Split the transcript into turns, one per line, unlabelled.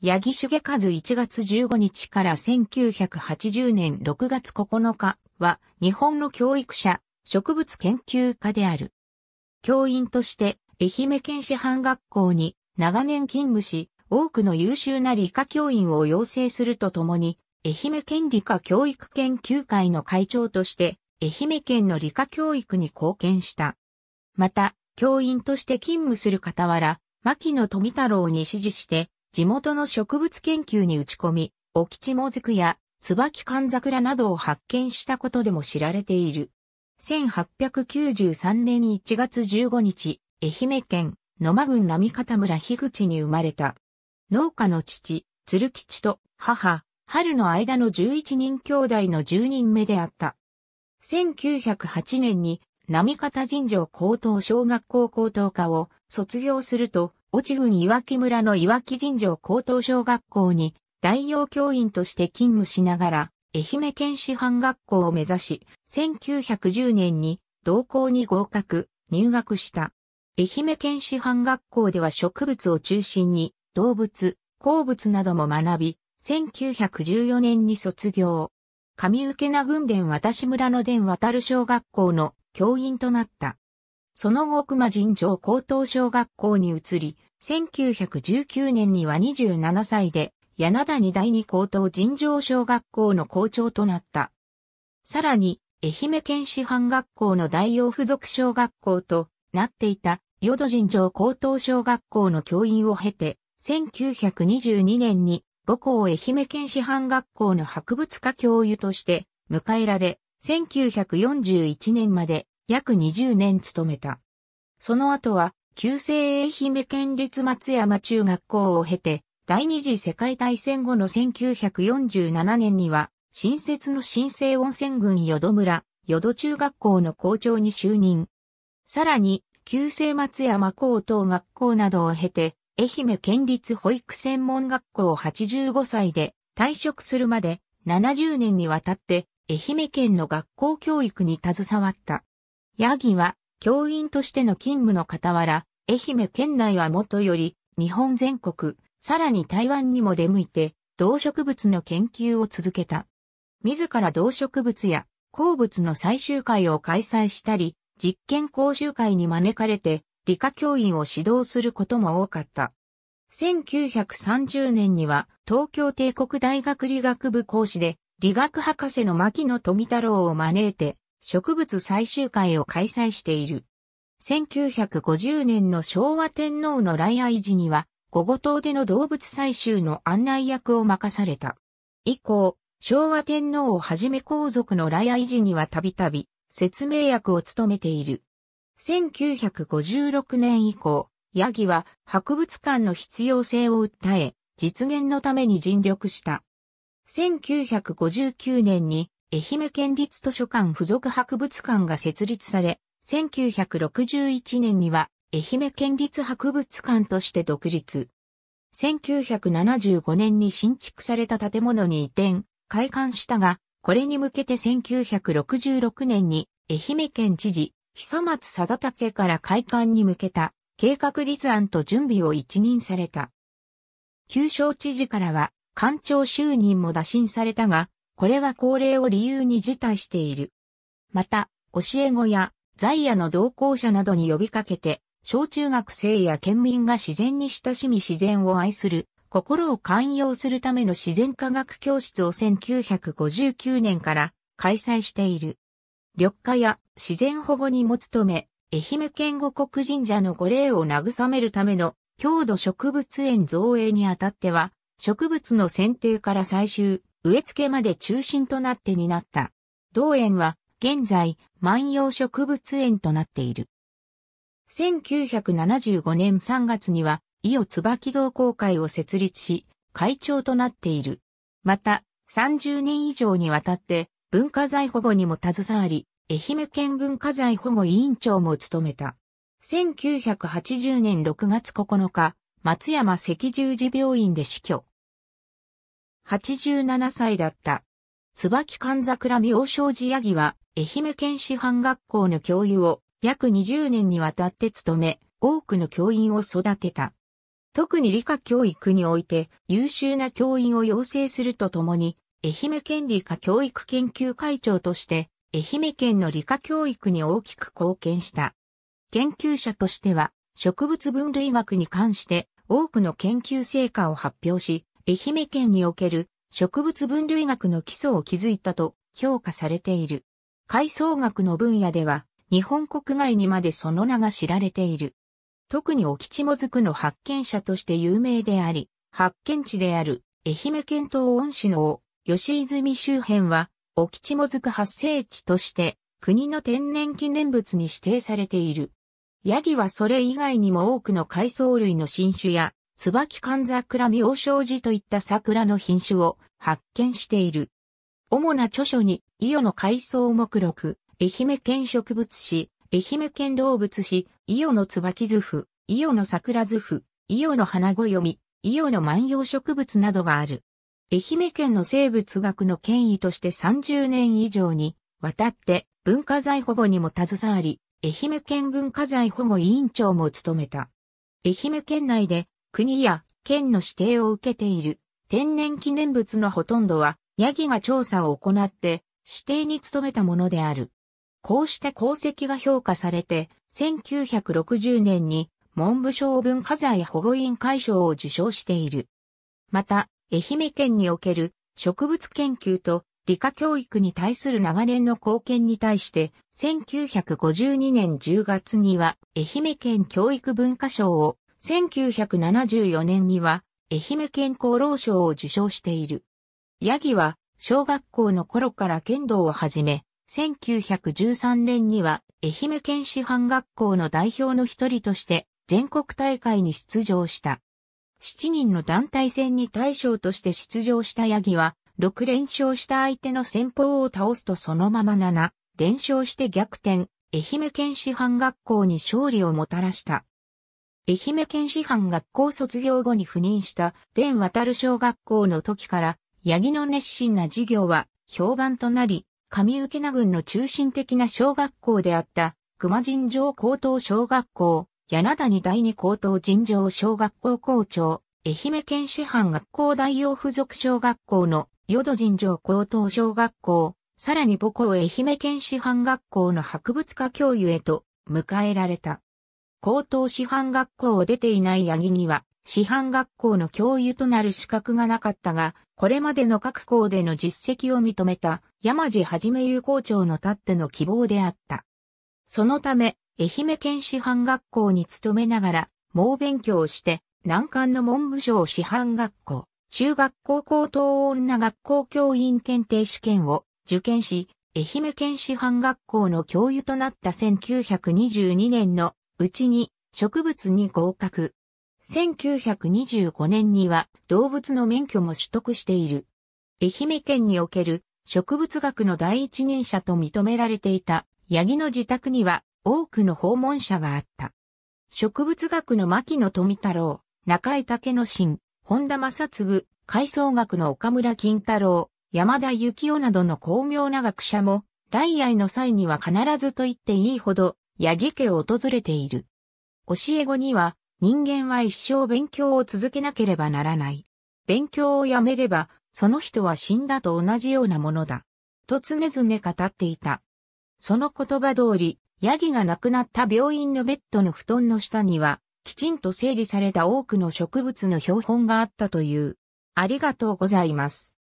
八木重和1月15日から1980年6月9日は日本の教育者、植物研究家である。教員として愛媛県師範学校に長年勤務し、多くの優秀な理科教員を養成するとともに、愛媛県理科教育研究会の会長として、愛媛県の理科教育に貢献した。また、教員として勤務する傍ら、牧野富太郎に指示して、地元の植物研究に打ち込み、オキチモズクや椿寒桜などを発見したことでも知られている。1893年1月15日、愛媛県野間郡並方村樋口に生まれた。農家の父、鶴吉と母、春の間の11人兄弟の10人目であった。1908年に並方尋常高等小学校高等科を卒業すると、越智郡岩木村の岩木神城高等小学校に代用教員として勤務しながら、愛媛県師範学校を目指し、1910年に同校に合格、入学した。愛媛県師範学校では植物を中心に、動物、鉱物なども学び、1914年に卒業。上受名軍伝渡村の伝渡る小学校の教員となった。その後熊尋常高等小学校に移り、1919年には27歳で、柳谷第二高等尋常小学校の校長となった。さらに、愛媛県師範学校の大王附属小学校となっていた、淀尋常高等小学校の教員を経て、1922年に母校愛媛県師範学校の博物科教諭として迎えられ、1941年まで約20年勤めた。その後は、旧制愛媛県立松山中学校を経て、第二次世界大戦後の1947年には、新設の新生温泉郡淀村、淀中学校の校長に就任。さらに、旧制松山高等学校などを経て、愛媛県立保育専門学校を85歳で退職するまで70年にわたって愛媛県の学校教育に携わった。ヤギは教員としての勤務の傍ら、愛媛県内はもとより日本全国、さらに台湾にも出向いて動植物の研究を続けた。自ら動植物や鉱物の最終回を開催したり、実験講習会に招かれて理科教員を指導することも多かった。1930年には東京帝国大学理学部講師で理学博士の牧野富太郎を招いて植物採集会を開催している。1950年の昭和天皇の来愛時には、小五島での動物採集の案内役を任された。以降、昭和天皇をはじめ皇族の来愛時にはたびたび説明役を務めている。1956年以降、ヤギは博物館の必要性を訴え、実現のために尽力した。1959年に愛媛県立図書館附属博物館が設立され、1961年には愛媛県立博物館として独立。1975年に新築された建物に移転、開館したが、これに向けて1966年に愛媛県知事、久松貞武から開館に向けた計画立案と準備を一任された。旧省知事からは、館長就任も打診されたが、これは高齢を理由に辞退している。また、教え子や在野の同行者などに呼びかけて、小中学生や県民が自然に親しみ自然を愛する、心を寛容するための自然科学教室を1959年から開催している。緑化や自然保護にも努め、愛媛県五国神社の御霊を慰めるための郷土植物園造営にあたっては、植物の剪定から採集、植え付けまで中心となって担った。同園は現在万葉植物園となっている。1975年3月には伊予椿同好会を設立し、会長となっている。また、30年以上にわたって文化財保護にも携わり、愛媛県文化財保護委員長も務めた。1980年6月9日、松山赤十字病院で死去。87歳だった。椿神桜明正寺ヤギは、愛媛県師範学校の教諭を約20年にわたって務め、多くの教員を育てた。特に理科教育において優秀な教員を養成するとともに、愛媛県理科教育研究会長として、愛媛県の理科教育に大きく貢献した。研究者としては、植物分類学に関して多くの研究成果を発表し、愛媛県における植物分類学の基礎を築いたと評価されている。海藻学の分野では、日本国外にまでその名が知られている。特に沖地もずくの発見者として有名であり、発見地である愛媛県東温市の吉泉周辺は、沖地もずく発生地として、国の天然記念物に指定されている。ヤギはそれ以外にも多くの海藻類の新種や椿寒桜妙正寺といった桜の品種を発見している。主な著書に、伊予の海藻目録、愛媛県植物誌、愛媛県動物誌、伊予の椿図譜、伊予の桜図譜、伊予の花ご読み、伊予の万葉植物などがある。愛媛県の生物学の権威として30年以上にわたって文化財保護にも携わり、愛媛県文化財保護委員長も務めた。愛媛県内で国や県の指定を受けている天然記念物のほとんどは、ヤギが調査を行って指定に努めたものである。こうした功績が評価されて、1960年に文部省文化財保護委員会賞を受賞している。また、愛媛県における植物研究と理科教育に対する長年の貢献に対して、1952年10月には愛媛県教育文化賞を1974年には、愛媛県厚労省を受賞している。ヤギは、小学校の頃から剣道を始め、1913年には、愛媛県師範学校の代表の一人として、全国大会に出場した。7人の団体戦に大将として出場したヤギは、6連勝した相手の先方を倒すとそのまま7、連勝して逆転、愛媛県師範学校に勝利をもたらした。愛媛県師範学校卒業後に赴任した伝渡る小学校の時から、八木の熱心な授業は評判となり、上受名郡の中心的な小学校であった熊尋常高等小学校、柳谷第二高等尋常小学校校長、愛媛県師範学校大王附属小学校の淀尋常高等小学校、さらに母校愛媛県師範学校の博物科教諭へと迎えられた。高等師範学校を出ていない八木には、師範学校の教諭となる資格がなかったが、これまでの各校での実績を認めた山地はじめ有校長のたっての希望であった。そのため、愛媛県師範学校に勤めながら、猛勉強して、難関の文部省師範学校、中学校高等女学校教員検定試験を受験し、愛媛県師範学校の教諭となった1922年のうちに植物に合格。1925年には動物の免許も取得している。愛媛県における植物学の第一人者と認められていた八木の自宅には多くの訪問者があった。植物学の牧野富太郎、中井武之進、本田正嗣、海藻学の岡村金太郎、山田幸男などの巧妙な学者も、来愛の際には必ずと言っていいほど八木家を訪れている。教え子には、人間は一生勉強を続けなければならない。勉強をやめれば、その人は死んだと同じようなものだ。と常々語っていた。その言葉通り、ヤギが亡くなった病院のベッドの布団の下には、きちんと整理された多くの植物の標本があったという。ありがとうございます。